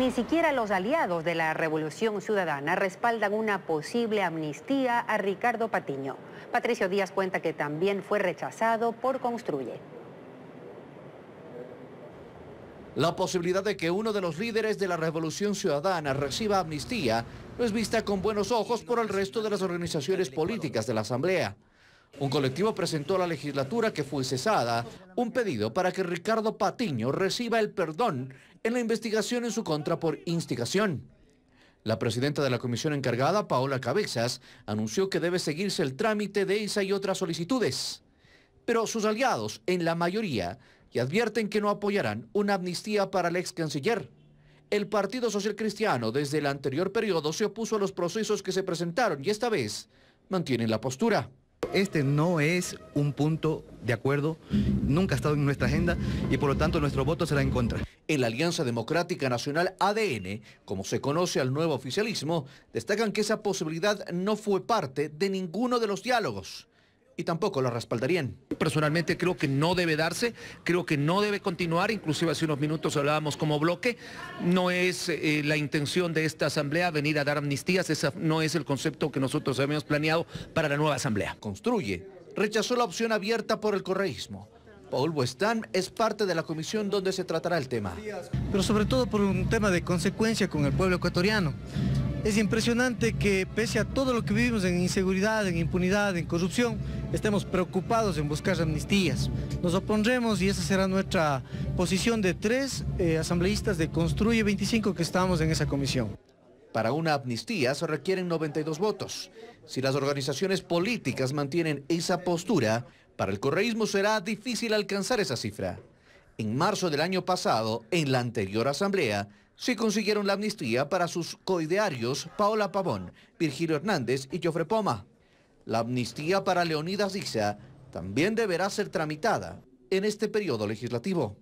Ni siquiera los aliados de la Revolución Ciudadana respaldan una posible amnistía a Ricardo Patiño. Patricio Díaz cuenta que también fue rechazado por Construye. La posibilidad de que uno de los líderes de la Revolución Ciudadana reciba amnistía no es vista con buenos ojos por el resto de las organizaciones políticas de la Asamblea. Un colectivo presentó a la legislatura que fue cesada un pedido para que Ricardo Patiño reciba el perdón en la investigación en su contra por instigación. La presidenta de la comisión encargada, Paola Cabezas, anunció que debe seguirse el trámite de esa y otras solicitudes. Pero sus aliados, en la mayoría, y advierten que no apoyarán una amnistía para el ex canciller. El Partido Social Cristiano desde el anterior periodo se opuso a los procesos que se presentaron y esta vez mantienen la postura este no es un punto de acuerdo, nunca ha estado en nuestra agenda y por lo tanto nuestro voto será en contra. En la Alianza Democrática Nacional ADN, como se conoce al nuevo oficialismo, destacan que esa posibilidad no fue parte de ninguno de los diálogos y tampoco lo respaldarían. Personalmente creo que no debe darse, creo que no debe continuar, inclusive hace unos minutos hablábamos como bloque, no es eh, la intención de esta asamblea venir a dar amnistías, ese no es el concepto que nosotros habíamos planeado para la nueva asamblea. Construye, rechazó la opción abierta por el correísmo. Paul Westan es parte de la comisión donde se tratará el tema. Pero sobre todo por un tema de consecuencia con el pueblo ecuatoriano. Es impresionante que pese a todo lo que vivimos en inseguridad, en impunidad, en corrupción, estemos preocupados en buscar amnistías. Nos opondremos y esa será nuestra posición de tres eh, asambleístas de Construye 25 que estamos en esa comisión. Para una amnistía se requieren 92 votos. Si las organizaciones políticas mantienen esa postura, para el correísmo será difícil alcanzar esa cifra. En marzo del año pasado, en la anterior asamblea, se consiguieron la amnistía para sus coidearios Paola Pavón, Virgilio Hernández y Jofre Poma. La amnistía para Leonidas Dixa también deberá ser tramitada en este periodo legislativo.